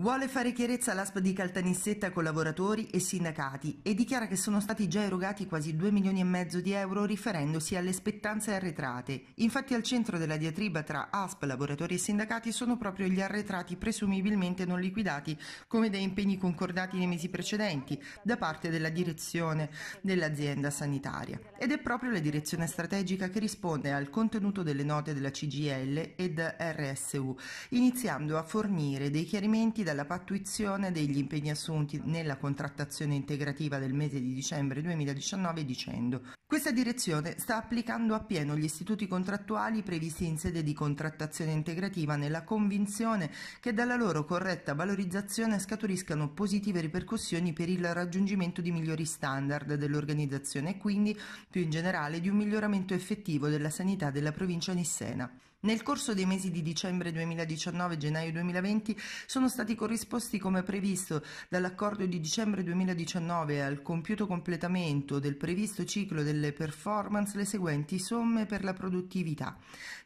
Vuole fare chiarezza all'ASP di Caltanissetta con lavoratori e sindacati e dichiara che sono stati già erogati quasi 2 milioni e mezzo di euro riferendosi alle spettanze arretrate. Infatti al centro della diatriba tra ASP, lavoratori e sindacati sono proprio gli arretrati presumibilmente non liquidati come da impegni concordati nei mesi precedenti da parte della direzione dell'azienda sanitaria. Ed è proprio la direzione strategica che risponde al contenuto delle note della CGL ed RSU, iniziando a fornire dei chiarimenti dalla pattuizione degli impegni assunti nella contrattazione integrativa del mese di dicembre 2019 dicendo questa direzione sta applicando appieno gli istituti contrattuali previsti in sede di contrattazione integrativa nella convinzione che dalla loro corretta valorizzazione scaturiscano positive ripercussioni per il raggiungimento di migliori standard dell'organizzazione e quindi più in generale di un miglioramento effettivo della sanità della provincia nissena. Nel corso dei mesi di dicembre 2019 e gennaio 2020 sono stati corrisposti come previsto dall'accordo di dicembre 2019 al compiuto completamento del previsto ciclo delle performance le seguenti somme per la produttività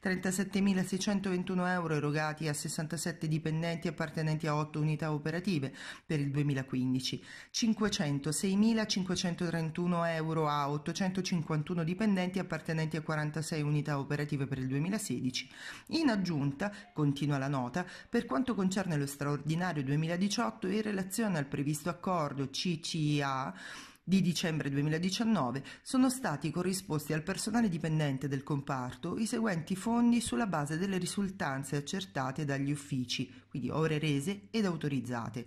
37.621 euro erogati a 67 dipendenti appartenenti a 8 unità operative per il 2015 506.531 euro a 851 dipendenti appartenenti a 46 unità operative per il 2016 in aggiunta continua la nota per quanto concerne lo straordinario ordinario 2018 in relazione al previsto accordo CCA di dicembre 2019 sono stati corrisposti al personale dipendente del comparto i seguenti fondi sulla base delle risultanze accertate dagli uffici, quindi ore rese ed autorizzate.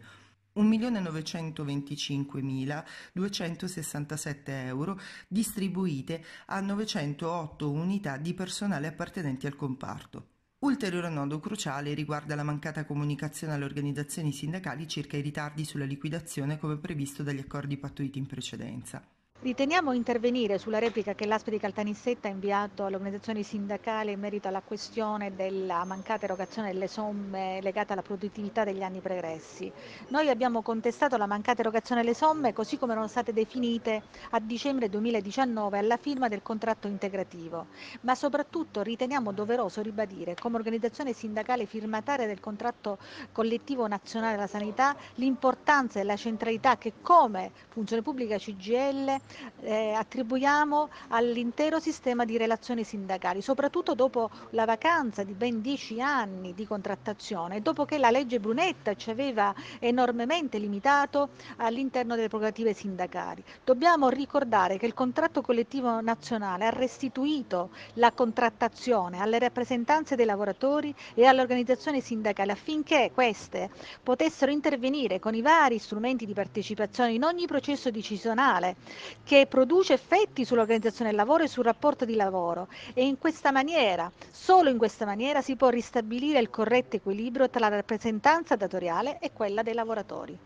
1.925.267 euro distribuite a 908 unità di personale appartenenti al comparto. Ulteriore nodo cruciale riguarda la mancata comunicazione alle organizzazioni sindacali circa i ritardi sulla liquidazione come previsto dagli accordi pattuiti in precedenza. Riteniamo intervenire sulla replica che l'ASP di Caltanissetta ha inviato all'organizzazione sindacale in merito alla questione della mancata erogazione delle somme legate alla produttività degli anni pregressi. Noi abbiamo contestato la mancata erogazione delle somme così come erano state definite a dicembre 2019 alla firma del contratto integrativo, ma soprattutto riteniamo doveroso ribadire come organizzazione sindacale firmataria del contratto collettivo nazionale della sanità l'importanza e la centralità che come funzione pubblica CGL eh, attribuiamo all'intero sistema di relazioni sindacali, soprattutto dopo la vacanza di ben dieci anni di contrattazione, dopo che la legge Brunetta ci aveva enormemente limitato all'interno delle prerogative sindacali. Dobbiamo ricordare che il contratto collettivo nazionale ha restituito la contrattazione alle rappresentanze dei lavoratori e alle organizzazioni sindacali affinché queste potessero intervenire con i vari strumenti di partecipazione in ogni processo decisionale che produce effetti sull'organizzazione del lavoro e sul rapporto di lavoro e in questa maniera, solo in questa maniera, si può ristabilire il corretto equilibrio tra la rappresentanza datoriale e quella dei lavoratori.